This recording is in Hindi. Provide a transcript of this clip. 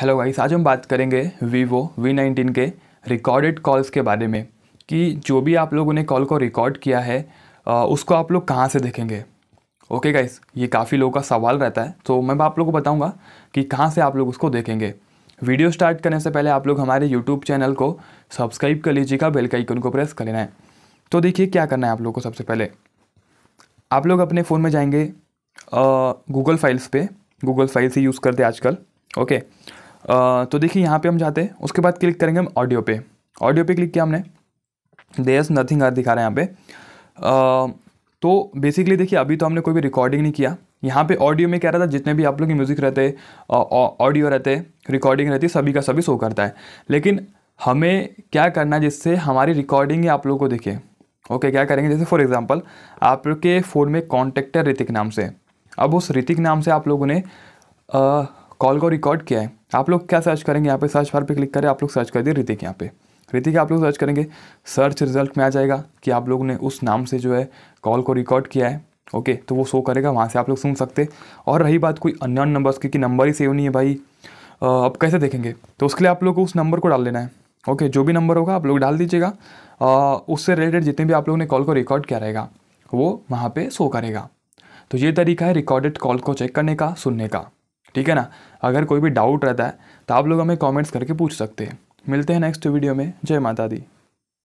हेलो गाइस आज हम बात करेंगे वीवो वी नाइनटीन के रिकॉर्डेड कॉल्स के बारे में कि जो भी आप लोगों ने कॉल को रिकॉर्ड किया है उसको आप लोग कहाँ से देखेंगे ओके गाइस ये काफ़ी लोगों का सवाल रहता है तो मैं आप लोगों को बताऊँगा कि कहाँ से आप लोग उसको देखेंगे वीडियो स्टार्ट करने से पहले आप लोग हमारे यूट्यूब चैनल को सब्सक्राइब कर लीजिएगा बेल का आइकन को प्रेस कर लेना है तो देखिए क्या करना है आप लोग को सबसे पहले आप लोग अपने फ़ोन में जाएंगे गूगल फाइल्स पे गूगल फाइल्स ही यूज़ करते आजकल ओके okay. तो देखिए यहाँ पे हम जाते हैं उसके बाद क्लिक करेंगे हम ऑडियो पे ऑडियो पे क्लिक किया हमने देयर नथिंग आर दिखा रहे हैं यहाँ पर तो बेसिकली देखिए अभी तो हमने कोई भी रिकॉर्डिंग नहीं किया यहाँ पे ऑडियो में कह रहा था जितने भी आप लोग के म्यूज़िक रहते ऑडियो रहते रिकॉर्डिंग रहती सभी का सभी शो करता है लेकिन हमें क्या करना जिससे हमारी रिकॉर्डिंग आप लोगों को दिखे ओके okay, क्या करेंगे जैसे फॉर एग्जांपल आप लोग के फ़ोन में कॉन्टेक्ट है ऋतिक नाम से अब उस ऋतिक नाम से आप लोगों ने कॉल को रिकॉर्ड किया है आप लोग क्या सर्च करेंगे यहाँ पे सर्च बार पे क्लिक करें आप लोग सर्च कर दिए ऋतिक यहाँ पे ऋतिक आप लोग सर्च करेंगे सर्च रिजल्ट में आ जाएगा कि आप लोग ने उस नाम से जो है कॉल को रिकॉर्ड किया है ओके तो वो शो करेगा वहाँ से आप लोग सुन सकते और रही बात कोई अन्य नंबर्स की कि नंबर ही सेव नहीं है भाई अब कैसे देखेंगे तो उसके लिए आप लोग को उस नंबर को डाल लेना है ओके जो भी नंबर होगा आप लोग डाल दीजिएगा उससे रिलेटेड जितने भी आप लोगों ने कॉल को रिकॉर्ड किया रहेगा वो वहाँ पर शो करेगा तो ये तरीका है रिकॉर्डेड कॉल को चेक करने का सुनने का ठीक है ना अगर कोई भी डाउट रहता है तो आप लोग हमें कॉमेंट्स करके पूछ सकते हैं मिलते हैं नेक्स्ट वीडियो में जय माता दी